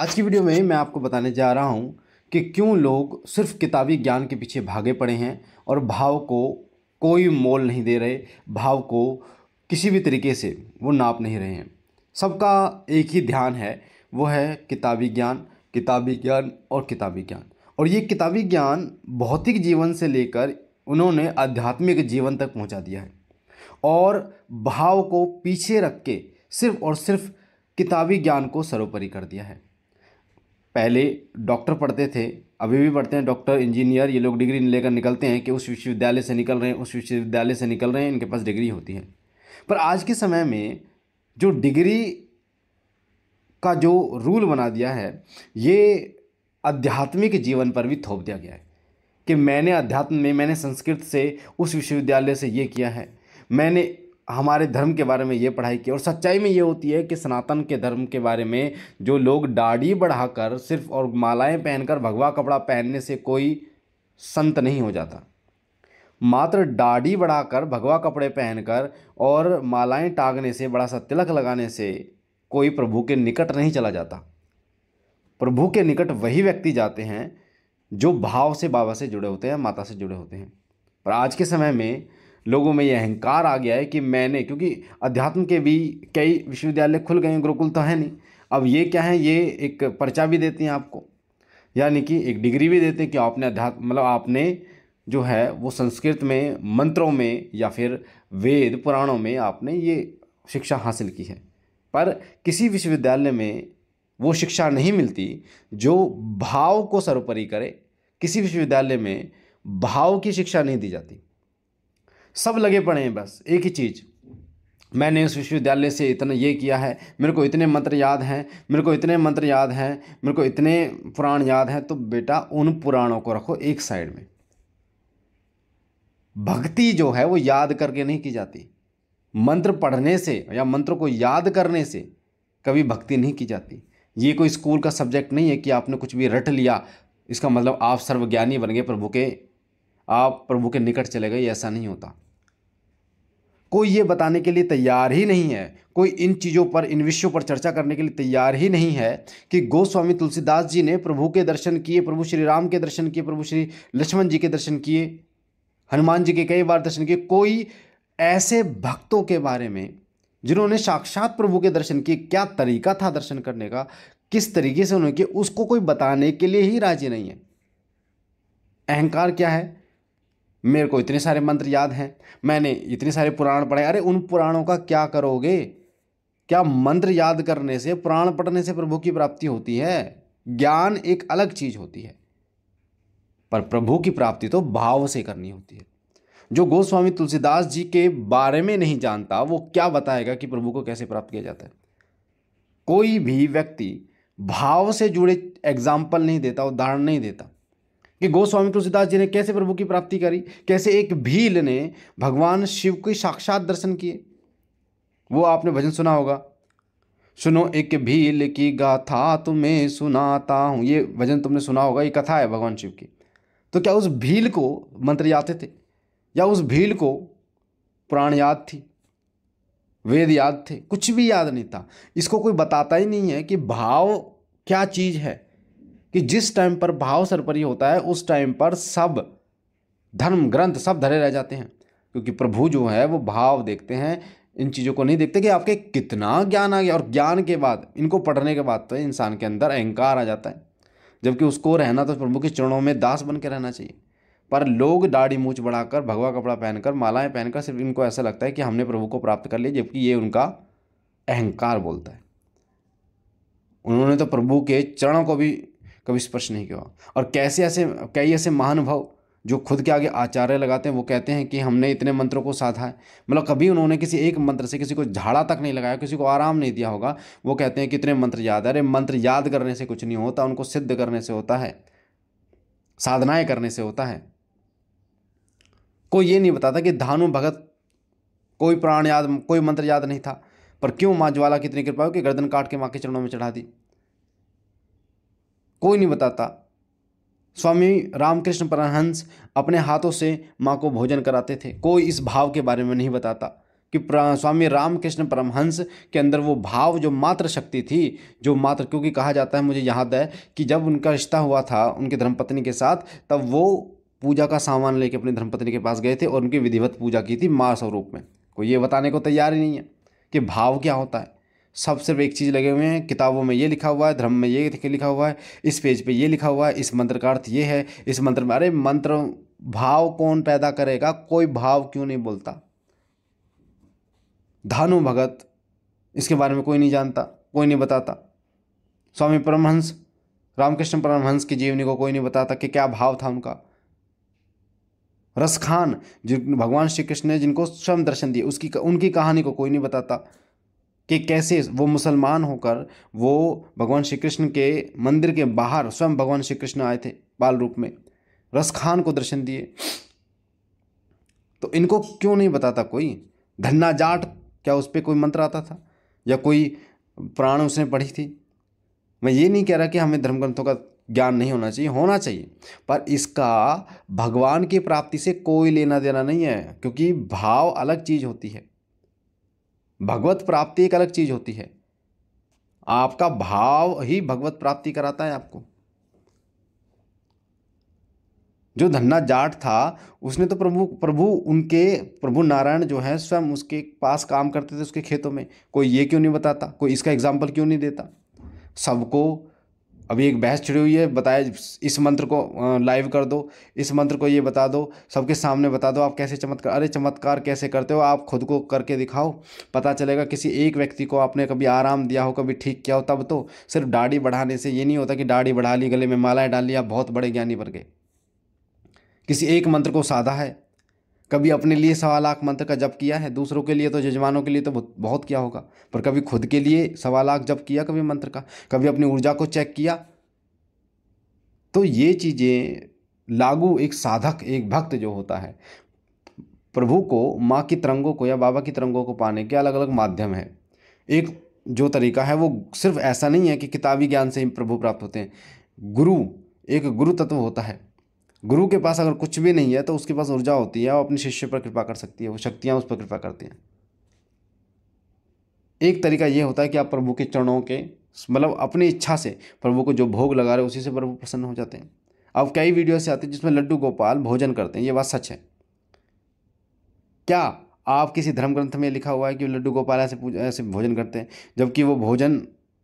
आज की वीडियो में मैं आपको बताने जा रहा हूँ कि क्यों लोग सिर्फ किताबी ज्ञान के पीछे भागे पड़े हैं और भाव को कोई मोल नहीं दे रहे भाव को किसी भी तरीके से वो नाप नहीं रहे हैं सबका एक ही ध्यान है वो है किताबी ज्ञान किताबी ज्ञान और किताबी ज्ञान और ये किताबी ज्ञान भौतिक जीवन से लेकर उन्होंने आध्यात्मिक जीवन तक पहुंचा दिया है और भाव को पीछे रख के सिर्फ और सिर्फ किताबी ज्ञान को सर्वोपरि कर दिया है पहले डॉक्टर पढ़ते थे अभी भी पढ़ते हैं डॉक्टर इंजीनियर ये लोग डिग्री लेकर निकलते हैं कि उस विश्वविद्यालय से निकल रहे हैं उस विश्वविद्यालय से निकल रहे हैं इनके पास डिग्री होती है पर आज के समय में जो डिग्री का जो रूल बना दिया है ये आध्यात्मिक जीवन पर भी थोप दिया गया है कि मैंने अध्यात्म में मैंने संस्कृत से उस विश्वविद्यालय से ये किया है मैंने हमारे धर्म के बारे में ये पढ़ाई की और सच्चाई में ये होती है कि सनातन के धर्म के बारे में जो लोग दाढ़ी बढ़ाकर सिर्फ और मालाएं पहनकर भगवा कपड़ा पहनने से कोई संत नहीं हो जाता मात्र दाढ़ी बढ़ाकर भगवा कपड़े पहनकर और मालाएं टांगने से बड़ा सा तिलक लगाने से कोई प्रभु के निकट नहीं चला जाता प्रभु के निकट वही व्यक्ति जाते हैं जो भाव से बाबा से जुड़े होते हैं माता से जुड़े होते हैं पर आज के समय में लोगों में यह अहंकार आ गया है कि मैंने क्योंकि अध्यात्म के भी कई विश्वविद्यालय खुल गए हैं गुरुकुल तो है नहीं अब ये क्या है ये एक पर्चा भी देते हैं आपको यानी कि एक डिग्री भी देते हैं कि आपने अध्यात्म मतलब आपने जो है वो संस्कृत में मंत्रों में या फिर वेद पुराणों में आपने ये शिक्षा हासिल की है पर किसी विश्वविद्यालय में वो शिक्षा नहीं मिलती जो भाव को सर्वोपरि करे किसी विश्वविद्यालय में भाव की शिक्षा नहीं दी जाती सब लगे पड़े हैं बस एक ही चीज़ मैंने इस विश्वविद्यालय से इतना ये किया है मेरे को इतने मंत्र याद हैं मेरे को इतने मंत्र याद हैं मेरे को इतने पुराण याद हैं तो बेटा उन पुराणों को रखो एक साइड में भक्ति जो है वो याद करके नहीं की जाती मंत्र पढ़ने से या मंत्र को याद करने से कभी भक्ति नहीं की जाती ये कोई स्कूल का सब्जेक्ट नहीं है कि आपने कुछ भी रट लिया इसका मतलब आप सर्वज्ञानी बन गए प्रभु के आप प्रभु के निकट चले गए ऐसा नहीं होता कोई ये बताने के लिए तैयार ही नहीं है कोई इन चीज़ों पर इन विषयों पर चर्चा करने के लिए तैयार ही नहीं है कि गोस्वामी तुलसीदास जी ने प्रभु के दर्शन किए प्रभु श्री राम के दर्शन किए प्रभु श्री लक्ष्मण जी के दर्शन किए हनुमान जी के कई बार दर्शन किए कोई ऐसे भक्तों के बारे में जिन्होंने साक्षात प्रभु के दर्शन किए क्या तरीका था दर्शन करने का किस तरीके से उन्होंने किया उसको कोई बताने के लिए ही राजी नहीं है अहंकार क्या है मेरे को इतने सारे मंत्र याद हैं मैंने इतने सारे पुराण पढ़े अरे उन पुराणों का क्या करोगे क्या मंत्र याद करने से पुराण पढ़ने से प्रभु की प्राप्ति होती है ज्ञान एक अलग चीज होती है पर प्रभु की प्राप्ति तो भाव से करनी होती है जो गोस्वामी तुलसीदास जी के बारे में नहीं जानता वो क्या बताएगा कि प्रभु को कैसे प्राप्त किया जाता है कोई भी व्यक्ति भाव से जुड़े एग्जाम्पल नहीं देता उदाहरण नहीं देता कि गोस्वामी तुलसीदास जी ने कैसे प्रभु की प्राप्ति करी कैसे एक भील ने भगवान शिव के साक्षात दर्शन किए वो आपने भजन सुना होगा सुनो एक भील की गाथा तुम्हें सुनाता हूँ ये भजन तुमने सुना होगा ये कथा है भगवान शिव की तो क्या उस भील को मंत्र आते थे या उस भील को पुराण याद थी वेद याद थे कुछ भी याद नहीं था इसको कोई बताता ही नहीं है कि भाव क्या चीज़ है कि जिस टाइम पर भाव सर्वपरि होता है उस टाइम पर सब धर्म ग्रंथ सब धरे रह जाते हैं क्योंकि प्रभु जो है वो भाव देखते हैं इन चीज़ों को नहीं देखते कि आपके कितना ज्ञान आ गया और ज्ञान के बाद इनको पढ़ने के बाद तो इंसान के अंदर अहंकार आ जाता है जबकि उसको रहना तो प्रभु के चरणों में दास बन के रहना चाहिए पर लोग दाढ़ी मूछ बढ़ाकर भगवा कपड़ा पहनकर मालाएं पहनकर सिर्फ इनको ऐसा लगता है कि हमने प्रभु को प्राप्त कर लिया जबकि ये उनका अहंकार बोलता है उन्होंने तो प्रभु के चरणों को भी कभी स्पर्श नहीं किया और कैसे ऐसे कई ऐसे महानुभाव जो खुद के आगे आचार्य लगाते हैं वो कहते हैं कि हमने इतने मंत्रों को साधा है मतलब कभी उन्होंने किसी एक मंत्र से किसी को झाड़ा तक नहीं लगाया किसी को आराम नहीं दिया होगा वो कहते हैं कि इतने मंत्र याद है अरे मंत्र याद करने से कुछ नहीं होता उनको सिद्ध करने से होता है साधनाएं करने से होता है कोई ये नहीं बताता कि धानु भगत कोई प्राण याद कोई मंत्र याद नहीं था पर क्यों माँ ज्वाला कितनी कृपा हो कि गर्दन काट के माँ के चरणों में चढ़ा दी कोई नहीं बताता स्वामी रामकृष्ण परमहंस अपने हाथों से माँ को भोजन कराते थे कोई इस भाव के बारे में नहीं बताता कि स्वामी रामकृष्ण परमहंस के अंदर वो भाव जो मात्र शक्ति थी जो मात्र क्योंकि कहा जाता है मुझे याद है कि जब उनका रिश्ता हुआ था उनके धर्मपत्नी के साथ तब वो पूजा का सामान लेके अपनी धर्मपत्नी के पास गए थे और उनकी विधिवत पूजा की थी माँ स्वरूप में कोई ये बताने को तैयार ही नहीं है कि भाव क्या होता है सब सिर्फ एक चीज़ लगे हुए हैं किताबों में ये लिखा हुआ है धर्म में ये लिखा हुआ है इस पेज पे ये लिखा हुआ है इस मंत्र का अर्थ ये है इस मंत्र में अरे मंत्र भाव कौन पैदा करेगा कोई भाव क्यों नहीं बोलता धानु भगत इसके बारे में कोई नहीं जानता कोई नहीं बताता स्वामी परमहंस रामकृष्ण परमहंस की जीवनी को कोई नहीं बताता कि क्या भाव था उनका रसखान जिन भगवान श्री कृष्ण ने जिनको स्वयं दर्शन दिए उसकी उनकी कहानी को कोई नहीं बताता कि कैसे वो मुसलमान होकर वो भगवान श्री कृष्ण के मंदिर के बाहर स्वयं भगवान श्री कृष्ण आए थे बाल रूप में रस खान को दर्शन दिए तो इनको क्यों नहीं बताता कोई धन्ना जाट क्या उस पर कोई मंत्र आता था या कोई प्राण उसने पढ़ी थी मैं ये नहीं कह रहा कि हमें धर्म ग्रंथों का ज्ञान नहीं होना चाहिए होना चाहिए पर इसका भगवान की प्राप्ति से कोई लेना देना नहीं है क्योंकि भाव अलग चीज़ होती है भगवत प्राप्ति एक अलग चीज़ होती है आपका भाव ही भगवत प्राप्ति कराता है आपको जो धन्ना जाट था उसने तो प्रभु प्रभु उनके प्रभु नारायण जो है स्वयं उसके पास काम करते थे उसके खेतों में कोई ये क्यों नहीं बताता कोई इसका एग्जाम्पल क्यों नहीं देता सबको अभी एक बहस छिड़ी हुई है बताया इस मंत्र को लाइव कर दो इस मंत्र को ये बता दो सबके सामने बता दो आप कैसे चमत्कार अरे चमत्कार कैसे करते हो आप खुद को करके दिखाओ पता चलेगा किसी एक व्यक्ति को आपने कभी आराम दिया हो कभी ठीक किया हो तब तो सिर्फ दाढ़ी बढ़ाने से ये नहीं होता कि दाढ़ी बढ़ा ली गले में मालाएँ डाल ली आप बहुत बड़े ज्ञानी बन गए किसी एक मंत्र को साधा है कभी अपने लिए सवा लाख मंत्र का जप किया है दूसरों के लिए तो यजमानों के लिए तो बहुत किया होगा पर कभी खुद के लिए सवा लाख जप किया कभी मंत्र का कभी अपनी ऊर्जा को चेक किया तो ये चीज़ें लागू एक साधक एक भक्त जो होता है प्रभु को माँ की तरंगों को या बाबा की तरंगों को पाने के अलग अलग माध्यम है एक जो तरीका है वो सिर्फ ऐसा नहीं है कि किताबी ज्ञान से ही प्रभु प्राप्त होते हैं गुरु एक गुरु तत्व होता है गुरु के पास अगर कुछ भी नहीं है तो उसके पास ऊर्जा होती है वो अपने शिष्य पर कृपा कर सकती है वो शक्तियाँ उस पर कृपा करती हैं एक तरीका ये होता है कि आप प्रभु के चरणों के मतलब अपनी इच्छा से प्रभु को जो भोग लगा रहे उसी से प्रभु प्रसन्न हो जाते हैं अब कई वीडियो से आते हैं जिसमें लड्डू गोपाल भोजन करते हैं ये बात सच है क्या आप किसी धर्म ग्रंथ में लिखा हुआ है कि लड्डू गोपाल ऐसे ऐसे भोजन करते हैं जबकि वो भोजन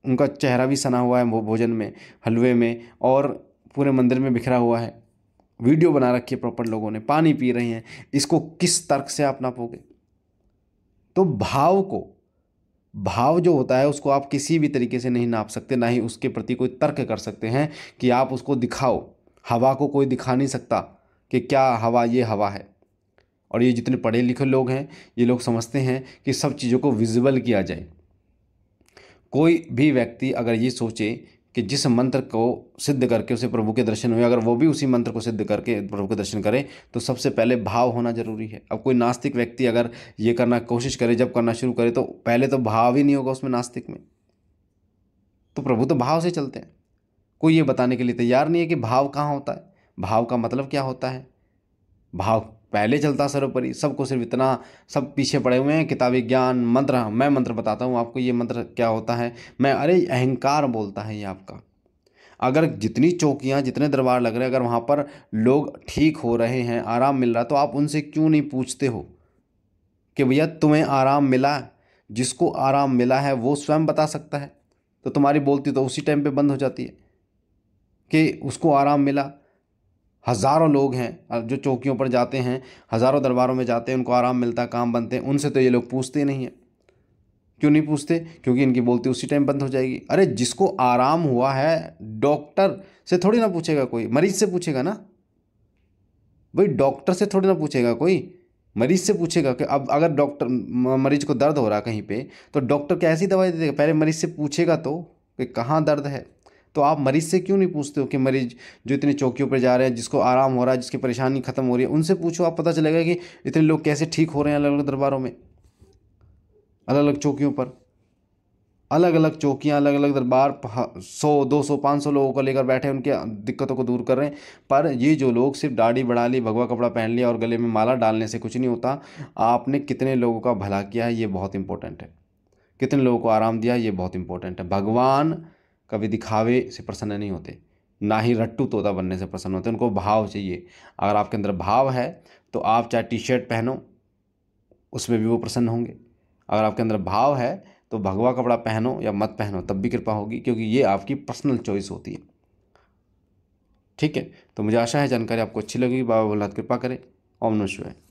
उनका चेहरा भी सना हुआ है वो भोजन में हलवे में और पूरे मंदिर में बिखरा हुआ है वीडियो बना रखी है प्रॉपर लोगों ने पानी पी रहे हैं इसको किस तर्क से आप नापोगे तो भाव को भाव जो होता है उसको आप किसी भी तरीके से नहीं नाप सकते ना ही उसके प्रति कोई तर्क कर सकते हैं कि आप उसको दिखाओ हवा को कोई दिखा नहीं सकता कि क्या हवा ये हवा है और ये जितने पढ़े लिखे लोग हैं ये लोग समझते हैं कि सब चीज़ों को विजिबल किया जाए कोई भी व्यक्ति अगर ये सोचे कि जिस मंत्र को सिद्ध करके उसे प्रभु के दर्शन हुए अगर वो भी उसी मंत्र को सिद्ध करके प्रभु के दर्शन करे तो सबसे पहले भाव होना जरूरी है अब कोई नास्तिक व्यक्ति अगर ये करना कोशिश करे जब करना शुरू करे तो पहले तो भाव ही नहीं होगा उसमें नास्तिक में तो प्रभु तो भाव से चलते हैं कोई ये बताने के लिए तैयार नहीं है कि भाव कहाँ होता है भाव का मतलब क्या होता है भाव पहले चलता सर्वोपरि सबको सिर्फ इतना सब पीछे पड़े हुए हैं किताबी ज्ञान मंत्र हाँ, मैं मंत्र बताता हूँ आपको ये मंत्र क्या होता है मैं अरे अहंकार बोलता है ये आपका अगर जितनी चौकियाँ जितने दरबार लग रहे हैं अगर वहाँ पर लोग ठीक हो रहे हैं आराम मिल रहा तो आप उनसे क्यों नहीं पूछते हो कि भैया तुम्हें आराम मिला जिसको आराम मिला है वो स्वयं बता सकता है तो तुम्हारी बोलती तो उसी टाइम पे बंद हो जाती है कि उसको आराम मिला हज़ारों लोग हैं जो चौकियों पर जाते हैं हज़ारों दरबारों में जाते हैं उनको आराम मिलता है काम बनते हैं उनसे तो ये लोग पूछते नहीं हैं क्यों नहीं पूछते क्योंकि इनकी बोलती उसी टाइम बंद हो जाएगी अरे जिसको आराम हुआ है डॉक्टर से थोड़ी ना पूछेगा कोई मरीज से पूछेगा ना भाई डॉक्टर से थोड़ी ना पूछेगा कोई मरीज से पूछेगा कि अब अगर डॉक्टर मरीज को दर्द हो रहा कहीं पे तो डॉक्टर कैसी दवाई दे देगा पहले मरीज से पूछेगा तो कि कहाँ दर्द है तो आप मरीज़ से क्यों नहीं पूछते हो कि मरीज़ जो इतनी चौकियों पर जा रहे हैं जिसको आराम हो रहा है जिसकी परेशानी ख़त्म हो रही है उनसे पूछो आप पता चलेगा कि इतने लोग कैसे ठीक हो रहे हैं अलग अलग दरबारों में अलग अलग चौकियों पर अलग अलग चौकियाँ अलग अलग दरबार हाँ, सौ दो सौ पाँच सौ लोगों को लेकर बैठे उनके दिक्कतों को दूर कर रहे हैं पर ये जो लोग सिर्फ दाढ़ी बढ़ा ली भगवा कपड़ा पहन लिया और गले में माला डालने से कुछ नहीं होता आपने कितने लोगों का भला किया है ये बहुत इंपॉर्टेंट है कितने लोगों को आराम दिया ये बहुत इंपॉर्टेंट है भगवान कभी दिखावे से प्रसन्न नहीं होते ना ही रट्टू तोता बनने से प्रसन्न होते उनको भाव चाहिए अगर आपके अंदर भाव है तो आप चाहे टी शर्ट पहनो उसमें भी वो प्रसन्न होंगे अगर आपके अंदर भाव है तो भगवा कपड़ा पहनो या मत पहनो तब भी कृपा होगी क्योंकि ये आपकी पर्सनल चॉइस होती है ठीक है तो मुझे आशा है जानकारी आपको अच्छी लगेगी बाबा भोलानाथ कृपा करें ओम नमः शिवाय